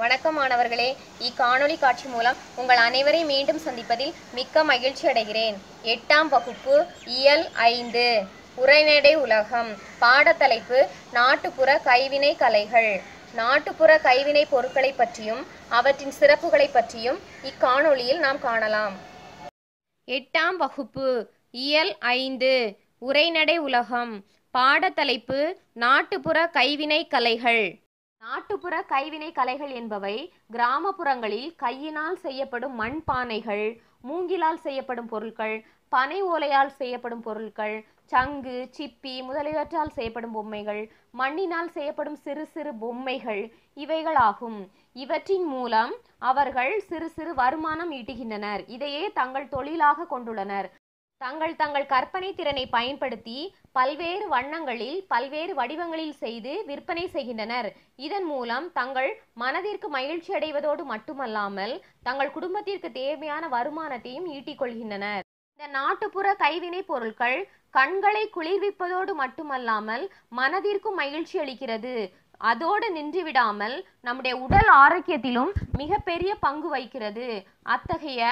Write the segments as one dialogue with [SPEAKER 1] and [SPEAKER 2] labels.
[SPEAKER 1] வணக்கம் மாணவர்களே இக்காணொளி காட்சி மூலம் உங்கள் அனைவரை மீண்டும் சந்திப்பதில் மிக்க மகிழ்ச்சி அடைகிறேன் எட்டாம் வகுப்பு இயல் ஐந்து உரைநடை உலகம் பாடத்தலைப்பு நாட்டுப்புற கைவினை கலைகள் நாட்டுப்புற கைவினை பொருட்களை பற்றியும் அவற்றின் சிறப்புகளை பற்றியும் இக்காணொளியில் நாம் காணலாம் எட்டாம் வகுப்பு இயல் ஐந்து உரைநடை உலகம் பாடத்தலைப்பு நாட்டுப்புற கைவினை கலைகள் நாட்டுப்புற கைவினை கலைகள் என்பவை கிராமப்புறங்களில் கையினால் செய்யப்படும் மண் பானைகள் மூங்கிலால் செய்யப்படும் பொருட்கள் பனை ஓலையால் செய்யப்படும் பொருட்கள் சங்கு சிப்பி முதலியவற்றால் செய்யப்படும் பொம்மைகள் மண்ணினால் செய்யப்படும் சிறு சிறு பொம்மைகள் இவைகளாகும் இவற்றின் மூலம் அவர்கள் சிறு சிறு வருமானம் ஈட்டுகின்றனர் இதையே தங்கள் தொழிலாக கொண்டுள்ளனர் தங்கள் தங்கள் கற்பனை திறனை பயன்படுத்தி பல்வேறு வண்ணங்களில் பல்வேறு வடிவங்களில் செய்து விற்பனை செய்கின்றனர் இதன் மூலம் தங்கள் மனதிற்கு மகிழ்ச்சி அடைவதோடு மட்டுமல்லாமல் தங்கள் குடும்பத்திற்கு தேவையான வருமானத்தையும் ஈட்டிக் கொள்கின்றனர் இந்த நாட்டுப்புற கைவினை பொருட்கள் கண்களை குளிர்விப்பதோடு மட்டுமல்லாமல் மனதிற்கும் மகிழ்ச்சி அளிக்கிறது அதோடு நின்றுவிடாமல் விடாமல் நம்முடைய உடல் ஆரோக்கியத்திலும் மிகப்பெரிய பங்கு வகிக்கிறது அத்தகைய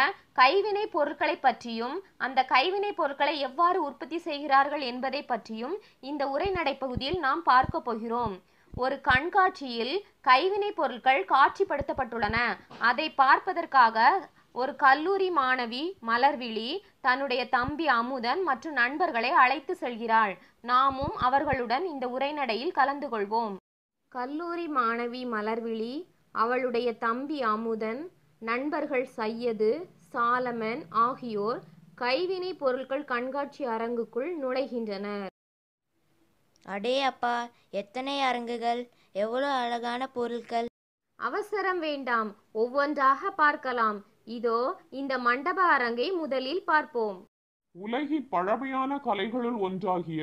[SPEAKER 1] கைவினை பொருட்களை பற்றியும் அந்த கைவினை பொருட்களை எவ்வாறு உற்பத்தி செய்கிறார்கள் என்பதை பற்றியும் இந்த உரைநடை பகுதியில் நாம் பார்க்க போகிறோம் ஒரு கண்காட்சியில் கைவினை பொருட்கள் காட்சிப்படுத்தப்பட்டுள்ளன அதை பார்ப்பதற்காக ஒரு கல்லூரி மாணவி மலர்விழி தன்னுடைய தம்பி அமுதன் மற்றும் நண்பர்களை அழைத்து செல்கிறாள் நாமும் அவர்களுடன் இந்த உரைநடையில் கலந்து கொள்வோம் கல்லூரி மாணவி மலர்விழி அவளுடைய தம்பி அமுதன் நண்பர்கள் சையது சாலமன் ஆகியோர் கைவினை பொருட்கள் கண்காட்சி அரங்குக்குள் நுழைகின்றனர் அடே அப்பா எத்தனை அரங்குகள் எவ்வளோ அழகான பொருட்கள் அவசரம் வேண்டாம் ஒவ்வொன்றாக பார்க்கலாம் இதோ இந்த மண்டப அரங்கை முதலில் பார்ப்போம்
[SPEAKER 2] உலகின் பழமையான கலைகளுள் ஒன்றாகிய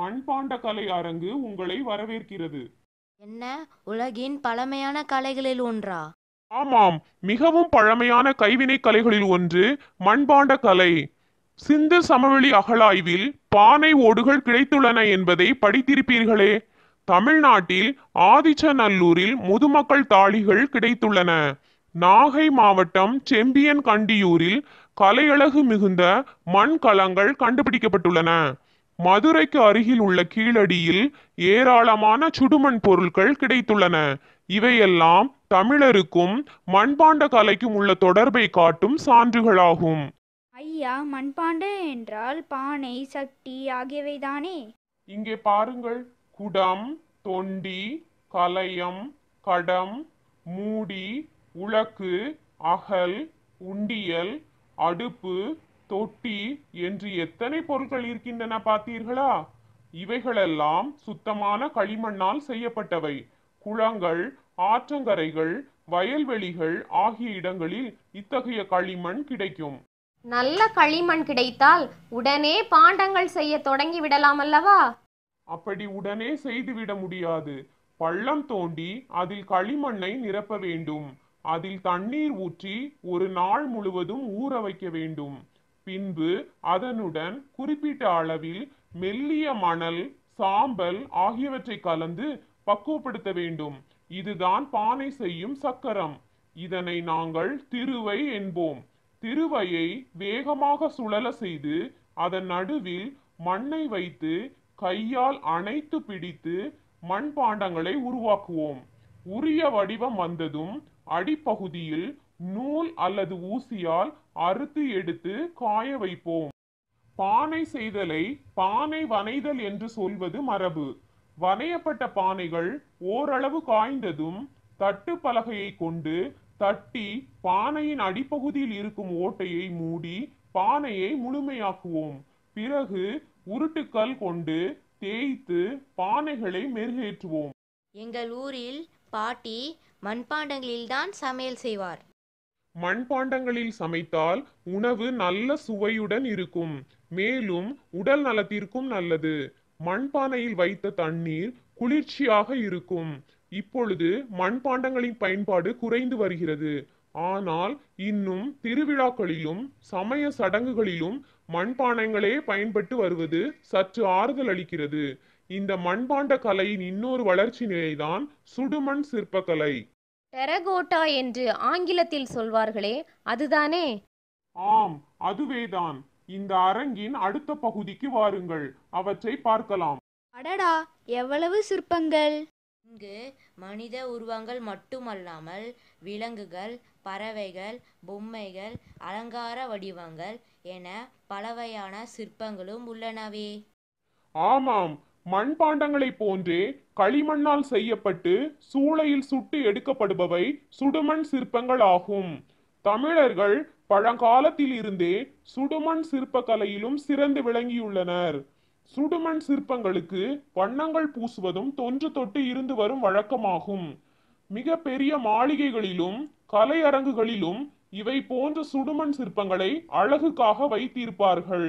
[SPEAKER 2] மண்பாண்ட கலை அரங்கு உங்களை வரவேற்கிறது
[SPEAKER 3] என்ன உலகின் பழமையான கலைகளில் ஒன்றா ஆமாம்
[SPEAKER 2] மிகவும் பழமையான கைவினை கலைகளில் ஒன்று மண்பாண்ட கலை சிந்து சமவெளி அகழாய்வில் பானை ஓடுகள் கிடைத்துள்ளன என்பதை படித்திருப்பீர்களே தமிழ்நாட்டில் ஆதிச்சநல்லூரில் முதுமக்கள் தாளிகள் கிடைத்துள்ளன நாகை மாவட்டம் செம்பியன் கண்டியூரில் கலையழகு மிகுந்த மண் கலங்கள் கண்டுபிடிக்கப்பட்டுள்ளன மதுரைக்கு அருகில் உள்ள கீழடியில் ஏராளமான சுடுமண் பொருட்கள் கிடைத்துள்ளன இவையெல்லாம் தமிழருக்கும் மண்பாண்ட கலைக்கும் உள்ள தொடர்பை காட்டும் சான்றுகளாகும்
[SPEAKER 3] ஐயா மண்பாண்ட என்றால் பானை சட்டி ஆகியவைதானே
[SPEAKER 2] இங்கே பாருங்கள் குடம் தொண்டி கலயம் கடம் மூடி உலக்கு அகல் உண்டியல் அடுப்பு தொட்டி என்று எத்தனை பொருட்கள் இருக்கின்றன பார்த்தீர்களா இவைகளெல்லாம் சுத்தமான களிமண்ணால் செய்யப்பட்டவை குளங்கள் ஆற்றங்கரைகள் வயல்வெளிகள் ஆகிய இடங்களில் இத்தகைய களிமண் கிடைக்கும்
[SPEAKER 1] நல்ல களிமண் கிடைத்தால் உடனே பாண்டங்கள் செய்ய தொடங்கி விடலாம் அல்லவா
[SPEAKER 2] அப்படி உடனே செய்துவிட முடியாது பள்ளம் தோண்டி அதில் களிமண்ணை நிரப்ப வேண்டும் அதில் தண்ணீர் ஊற்றி ஒரு நாள் முழுவதும் ஊற வைக்க வேண்டும் பின்பு அதனுடன் குறிப்பிட்ட அளவில் மெல்லிய மணல் சாம்பல் ஆகியவற்றை கலந்து பக்குவப்படுத்த வேண்டும் இதுதான் பானை செய்யும் சக்கரம் இதனை நாங்கள் திருவை என்போம் திருவையை வேகமாக சுழல செய்து அதன் நடுவில் மண்ணை வைத்து கையால் அணைத்து பிடித்து மண்பாண்டங்களை உருவாக்குவோம் உரிய வடிவம் வந்ததும் அடிப்பகுதியில் நூல் அல்லது ஊசியால் அறுத்து எடுத்து காய வைப்போம் பானை செய்தலை பானை வனைதல் என்று சொல்வது மரபு வனையப்பட்ட பானைகள் ஓரளவு காய்ந்ததும் தட்டு பலகையை கொண்டு தட்டி பானையின் அடிப்பகுதியில் இருக்கும் ஓட்டையை மூடி பானையை முழுமையாக்குவோம் பிறகு உருட்டுக்கல் கொண்டு தேய்த்து பானைகளை மெருகேற்றுவோம்
[SPEAKER 3] எங்கள் ஊரில் பாட்டி மண்பாண்டங்களில்தான் சமையல் செய்வார்
[SPEAKER 2] மண்பாண்டங்களில் சமைத்தால் உணவு நல்ல சுவையுடன் இருக்கும் மேலும் உடல் நலத்திற்கும் நல்லது மண்பானையில் வைத்த தண்ணீர் குளிர்ச்சியாக இருக்கும் இப்பொழுது மண்பாண்டங்களின் பயன்பாடு குறைந்து வருகிறது ஆனால் இன்னும் திருவிழாக்களிலும் சமய சடங்குகளிலும் மண்பானங்களே பயன்பட்டு வருவது சற்று ஆறுதல் அளிக்கிறது இந்த மண்பாண்ட கலையின் இன்னொரு வளர்ச்சி நிலைதான் சுடுமண் சிற்பக்கலை
[SPEAKER 1] டெரகோட்டா என்று ஆங்கிலத்தில் சொல்வார்களே அதுதானே
[SPEAKER 2] ஆம் அதுவேதான் இந்த அரங்கின் அடுத்த பகுதிக்கு வாருங்கள் அவற்றை பார்க்கலாம்
[SPEAKER 1] அடடா எவ்வளவு சிற்பங்கள்
[SPEAKER 3] இங்கு மனித உருவங்கள் மட்டுமல்லாமல் விலங்குகள் பறவைகள் பொம்மைகள் அலங்கார வடிவங்கள் என பலவையான சிற்பங்களும் உள்ளனவே
[SPEAKER 2] ஆமாம் மண்பாண்டங்களைப் போன்றே களிமண்ணால் செய்யப்பட்டு சூளையில் சுட்டு எடுக்கப்படுபவை சுடுமண் சிற்பங்கள் ஆகும் தமிழர்கள் பழங்காலத்தில் இருந்தே சுடுமண் சிற்பக்கலையிலும் சிறந்து விளங்கியுள்ளனர் சுடுமண் சிற்பங்களுக்கு வண்ணங்கள் பூசுவதும் தொன்று தொட்டு இருந்து வரும் வழக்கமாகும் மிக பெரிய மாளிகைகளிலும் கலையரங்குகளிலும் இவை போன்ற சுடுமண் சிற்பங்களை அழகுக்காக வைத்திருப்பார்கள்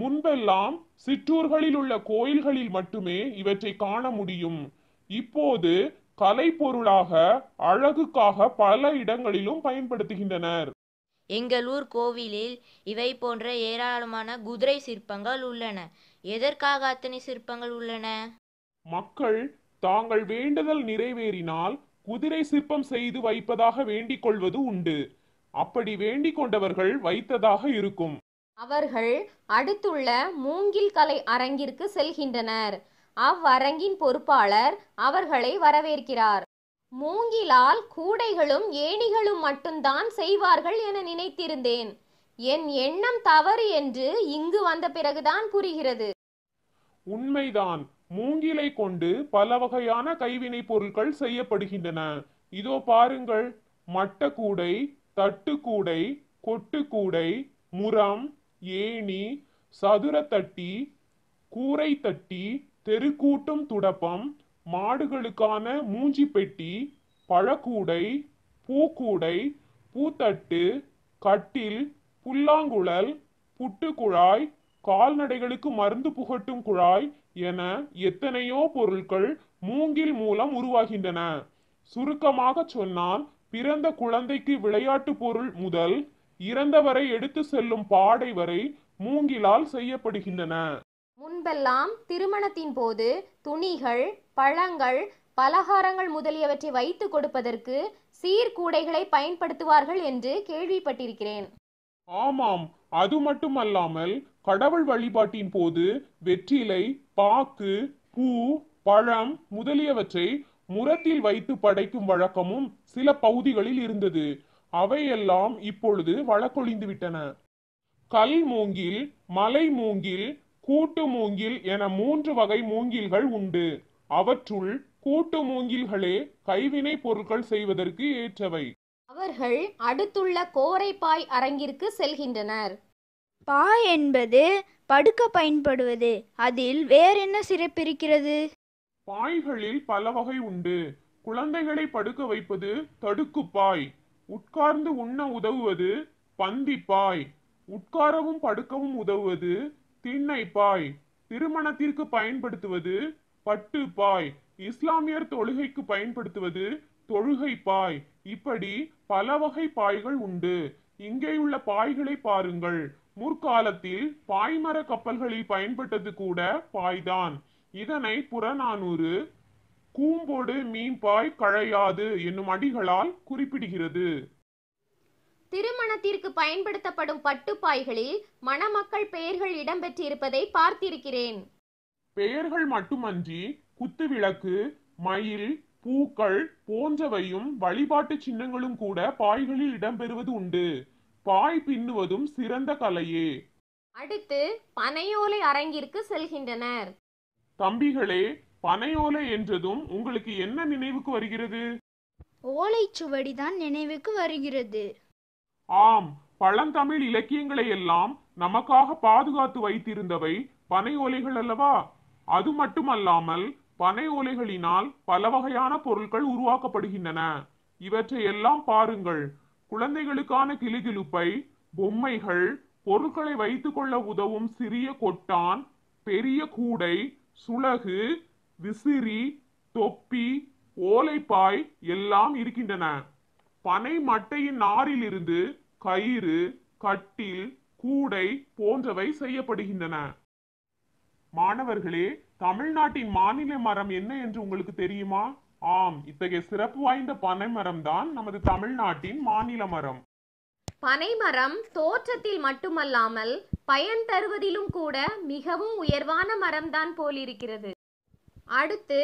[SPEAKER 2] முன்பெல்லாம் சிற்றூர்களில் உள்ள கோயில்களில் மட்டுமே இவற்றை காண முடியும் இப்போது கலை பொருளாக அழகுக்காக பல இடங்களிலும் பயன்படுத்துகின்றனர்
[SPEAKER 3] எங்கள் ஊர் கோவிலில் இவை போன்ற ஏராளமான குதிரை சிற்பங்கள் உள்ளன எதற்காக அத்தனை சிற்பங்கள் உள்ளன
[SPEAKER 2] மக்கள் தாங்கள் வேண்டுதல் நிறைவேறினால் குதிரை சிற்பம் செய்து வைப்பதாக வேண்டிக் கொள்வது உண்டு அப்படி வேண்டிக் கொண்டவர்கள் வைத்ததாக இருக்கும்
[SPEAKER 1] அவர்கள் அடுத்துள்ள மூங்கில் கலை அரங்கிற்கு செல்கின்றனர் அவ்வரங்கின் பொறுப்பாளர் அவர்களை வரவேற்கிறார் மூங்கிலால் கூடைகளும் ஏணிகளும் மட்டும்தான் செய்வார்கள் என நினைத்திருந்தேன் என் எண்ணம் தவறு என்று இங்கு வந்த பிறகுதான் புரிகிறது
[SPEAKER 2] உண்மைதான் மூங்கிலை கொண்டு பல வகையான கைவினை பொருட்கள் செய்யப்படுகின்றன இதோ பாருங்கள் மட்டக்கூடை தட்டுக்கூடை கொட்டுக்கூடை முரம் ஏணி சதுரத்தட்டி கூரை தட்டி தெருக்கூட்டும் துடப்பம் மாடுகளுக்கான மூஞ்சி பெட்டி பழக்கூடை பூக்கூடை பூத்தட்டு கட்டில் புல்லாங்குழல் புட்டுக்குழாய் கால்நடைகளுக்கு மருந்து புகட்டும் குழாய் என எத்தனையோ பொருட்கள் மூங்கில் மூலம் உருவாகின்றன சுருக்கமாக சொன்னால் பிறந்த குழந்தைக்கு விளையாட்டு பொருள் முதல் இறந்தவரை எடுத்து செல்லும் பாடை வரை மூங்கிலால் செய்யப்படுகின்றன
[SPEAKER 1] முன்பெல்லாம் திருமணத்தின் போது துணிகள் பழங்கள் பலகாரங்கள் முதலியவற்றை வைத்து கொடுப்பதற்கு சீர்கூடைகளை பயன்படுத்துவார்கள் என்று கேள்விப்பட்டிருக்கிறேன்
[SPEAKER 2] ஆமாம் அது மட்டுமல்லாமல் கடவுள் வழிபாட்டின் போது வெற்றிலை பாக்கு பூ பழம் முதலியவற்றை முரத்தில் வைத்து படைக்கும் வழக்கமும் சில பகுதிகளில் இருந்தது அவையெல்லாம் இப்பொழுது வழக்கொழிந்து விட்டன கல் மூங்கில் மலை மூங்கில் கூட்டு மூங்கில் என மூன்று வகை மூங்கில்கள் உண்டு அவற்றுள் கூட்டு மூங்கில்களே கைவினை பொருட்கள் செய்வதற்கு ஏற்றவை
[SPEAKER 1] அவர்கள் அடுத்துள்ள கோரைப்பாய் அரங்கிற்கு செல்கின்றனர் பாய் என்பது படுக்க
[SPEAKER 3] பயன்படுவது அதில் என்ன சிறப்பிருக்கிறது
[SPEAKER 2] பாய்களில் பல வகை உண்டு குழந்தைகளை படுக்க வைப்பது தடுக்குப்பாய் உட்கார்ந்து உண்ண உதவுவது பந்திப்பாய் உட்காரவும் படுக்கவும் உதவுவது திண்ணைப்பாய் திருமணத்திற்கு பயன்படுத்துவது பட்டு பாய் இஸ்லாமியர் தொழுகைக்கு பயன்படுத்துவது தொழுகை பாய் இப்படி பல வகை பாய்கள் உண்டு இங்கேயுள்ள பாய்களை பாருங்கள் முற்காலத்தில் பாய்மர கப்பல்களில் பயன்பட்டது கூட பாய்தான் இதனை புறநானூறு கூங்கோடு மீன்பாய் கழையாது என்னும் அடிகளால் குறிப்பிடுகிறது
[SPEAKER 1] திருமணத்திற்கு பயன்படுத்தப்படும் பட்டுப்பாய்களில் மணமக்கள் பெயர்கள் இடம்பெற்றிருப்பதை பார்த்திருக்கிறேன்
[SPEAKER 2] பெயர்கள் மட்டுமன்றி குத்துவிளக்கு மயில் பூக்கள் போன்றவையும் வழிபாட்டு சின்னங்களும் கூட பாய்களில் இடம்பெறுவது உண்டு பாய் பின்னுவதும் சிறந்த கலையே
[SPEAKER 1] அடுத்து பனையோலை அரங்கிற்கு செல்கின்றனர்
[SPEAKER 2] தம்பிகளே பனையோலை என்றதும் உங்களுக்கு என்ன நினைவுக்கு வருகிறது
[SPEAKER 1] ஓலைச்சுவடிதான் நினைவுக்கு வருகிறது
[SPEAKER 2] ஆம் பழந்தமிழ் இலக்கியங்களை எல்லாம் நமக்காக பாதுகாத்து வைத்திருந்தவை பனை ஓலைகள் அல்லவா அது மட்டுமல்லாமல் பனை ஓலைகளினால் பல வகையான பொருட்கள் உருவாக்கப்படுகின்றன இவற்றை எல்லாம் பாருங்கள் குழந்தைகளுக்கான கிளிகிழுப்பை பொம்மைகள் பொருட்களை வைத்துக்கொள்ள உதவும் சிறிய கொட்டான் பெரிய கூடை சுளகு விசிறி தொப்பி ஓலைப்பாய் எல்லாம் இருக்கின்றன பனை மட்டையின் நாரிலிருந்து கயிறு கட்டில் கூடை போன்றவை செய்யப்படுகின்றன மாணவர்களே தமிழ்நாட்டின் மாநில மரம் என்ன என்று உங்களுக்கு தெரியுமா ஆம் இத்தகைய சிறப்பு வாய்ந்த பனை மரம் தான் நமது தமிழ்நாட்டின் மாநில மரம்
[SPEAKER 1] பனைமரம் தோற்றத்தில் மட்டுமல்லாமல் பயன் தருவதிலும் கூட மிகவும் உயர்வான மரம்தான் போலிருக்கிறது அடுத்து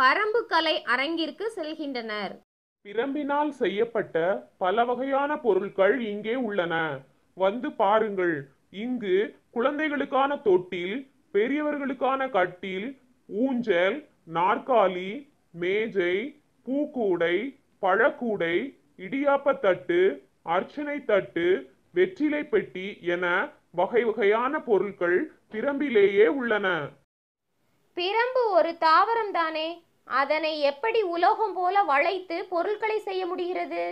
[SPEAKER 1] பரம்பு கலை அரங்கிற்கு செல்கின்றனர்
[SPEAKER 2] பிரம்பினால் செய்யப்பட்ட பல வகையான பொருட்கள் இங்கே உள்ளன வந்து பாருங்கள் இங்கு குழந்தைகளுக்கான தொட்டில் பெரியவர்களுக்கான கட்டில் ஊஞ்சல் நாற்காலி மேஜை பூக்கூடை பழக்கூடை இடியாப்பத்தட்டு அர்ச்சனை தட்டு வெற்றிலை பெட்டி என வகை வகையான பொருட்கள் பிரம்பிலேயே உள்ளன
[SPEAKER 1] பிரம்பு ஒரு தாவரம் தானே அதனை எப்படி உலோகம் போல வளைத்து பொருட்களை செய்ய முடிகிறது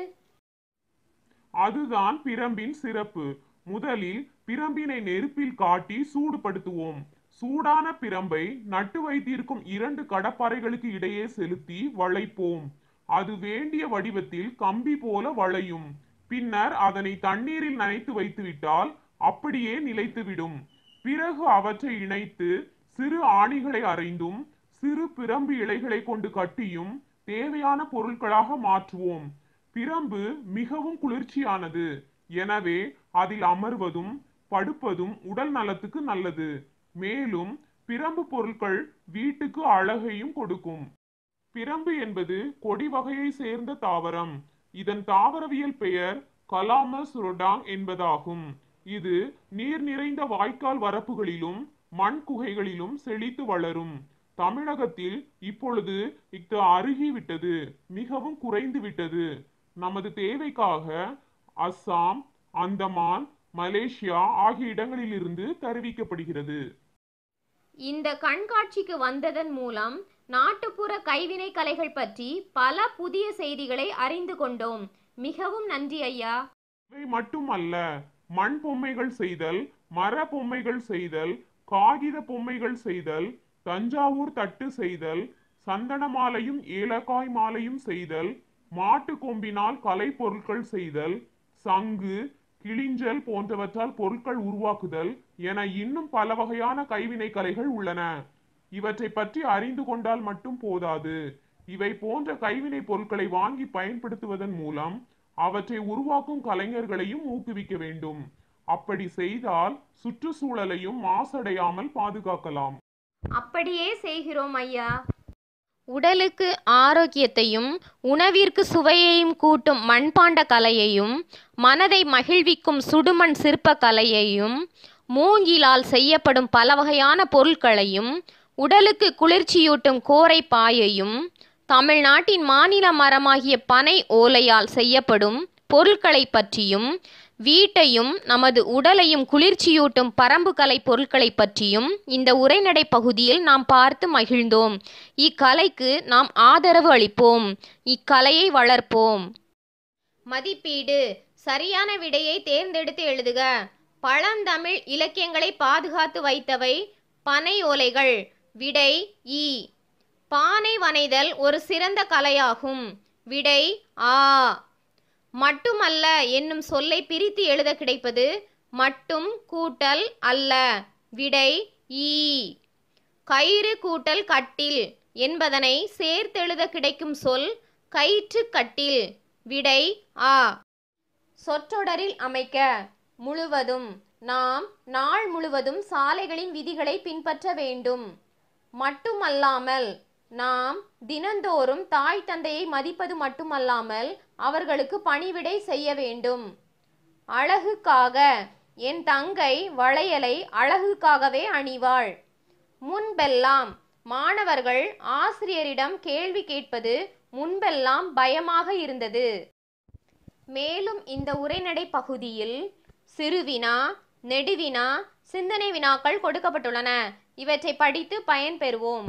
[SPEAKER 2] அதுதான் பிரம்பின் சிறப்பு முதலில் பிரம்பினை நெருப்பில் காட்டி சூடுபடுத்துவோம் சூடான பிரம்பை நட்டு வைத்திருக்கும் இரண்டு கடப்பாறைகளுக்கு இடையே செலுத்தி வளைப்போம் அது வேண்டிய வடிவத்தில் கம்பி போல வளையும் பின்னர் அதனை தண்ணீரில் நனைத்து வைத்துவிட்டால் அப்படியே நிலைத்துவிடும் பிறகு அவற்றை இணைத்து சிறு ஆணிகளை அரைந்தும் சிறு பிரம்பு இலைகளை கொண்டு கட்டியும் தேவையான பொருட்களாக மாற்றுவோம் பிரம்பு மிகவும் குளிர்ச்சியானது எனவே அதில் அமர்வதும் படுப்பதும் உடல் நலத்துக்கு நல்லது மேலும் பிரம்பு பொருட்கள் வீட்டுக்கு அழகையும் கொடுக்கும் பிரம்பு என்பது கொடி வகையை சேர்ந்த தாவரம் இதன் தாவரவியல் பெயர் கலாமஸ் ரொடாங் என்பதாகும் இது நீர் நிறைந்த வாய்க்கால் வரப்புகளிலும் மண் குகைகளிலும் செழித்து வளரும் தமிழகத்தில் இப்பொழுது இஃது அருகிவிட்டது மிகவும் குறைந்து விட்டது நமது தேவைக்காக அஸ்ஸாம் அந்தமான் மலேசியா ஆகிய இடங்களிலிருந்து தருவிக்கப்படுகிறது
[SPEAKER 1] இந்த கண்காட்சிக்கு வந்ததன் மூலம் நாட்டுப்புற கைவினை கலைகள் பற்றி பல புதிய செய்திகளை அறிந்து கொண்டோம் மிகவும் நன்றி ஐயா
[SPEAKER 2] இவை மட்டுமல்ல மண் பொம்மைகள் செய்தல் மர பொம்மைகள் செய்தல் காகித பொம்மைகள் செய்தல் தஞ்சாவூர் தட்டு செய்தல் சந்தன மாலையும் ஏலக்காய் மாலையும் செய்தல் மாட்டு கொம்பினால் கலை பொருட்கள் செய்தல் சங்கு கிளிஞ்சல் போன்றவற்றால் பொருட்கள் உருவாக்குதல் என இன்னும் பல வகையான கைவினை கலைகள் உள்ளன இவற்றை பற்றி அறிந்து கொண்டால் மட்டும் போதாது இவை போன்ற கைவினை பொருட்களை வாங்கி பயன்படுத்துவதன் மூலம் அவற்றை உருவாக்கும் கலைஞர்களையும் ஊக்குவிக்க வேண்டும் அப்படி செய்தால் சுற்றுச்சூழலையும் மாசடையாமல் பாதுகாக்கலாம்
[SPEAKER 1] அப்படியே செய்கிறோம் ஐயா உடலுக்கு ஆரோக்கியத்தையும் உணவிற்கு சுவையையும் கூட்டும் மண்பாண்ட கலையையும் மனதை மகிழ்விக்கும் சுடுமண் சிற்ப கலையையும் மூங்கிலால் செய்யப்படும் பல வகையான பொருட்களையும் உடலுக்கு குளிர்ச்சியூட்டும் கோரை பாயையும் தமிழ்நாட்டின் மாநில மரமாகிய பனை ஓலையால் செய்யப்படும் பொருட்களை பற்றியும் வீட்டையும் நமது உடலையும் குளிர்ச்சியூட்டும் பரம்பு கலை பொருட்களை பற்றியும் இந்த உரைநடை பகுதியில் நாம் பார்த்து மகிழ்ந்தோம் இக்கலைக்கு நாம் ஆதரவு அளிப்போம் இக்கலையை வளர்ப்போம் மதிப்பீடு சரியான விடையை தேர்ந்தெடுத்து எழுதுக பழந்தமிழ் இலக்கியங்களை பாதுகாத்து வைத்தவை பனை ஓலைகள் விடை இ பானை வனைதல் ஒரு சிறந்த கலையாகும் விடை ஆ மட்டுமல்ல என்னும் சொல்லை பிரித்து எழுத கிடைப்பது மட்டும் கூட்டல் அல்ல விடை ஈ கயிறு கூட்டல் கட்டில் என்பதனை சேர்த்தெழுத கிடைக்கும் சொல் கயிற்று கட்டில் விடை ஆ சொற்றொடரில் அமைக்க முழுவதும் நாம் நாள் முழுவதும் சாலைகளின் விதிகளை பின்பற்ற வேண்டும் மட்டுமல்லாமல் நாம் தினந்தோறும் தாய் தந்தையை மதிப்பது மட்டுமல்லாமல் அவர்களுக்கு பணிவிடை செய்ய வேண்டும் அழகுக்காக என் தங்கை வளையலை அழகுக்காகவே அணிவாள் முன்பெல்லாம் மாணவர்கள் ஆசிரியரிடம் கேள்வி கேட்பது முன்பெல்லாம் பயமாக இருந்தது மேலும் இந்த உரைநடை பகுதியில் சிறுவினா நெடுவினா சிந்தனை வினாக்கள் கொடுக்கப்பட்டுள்ளன இவற்றை படித்து பயன்பெறுவோம்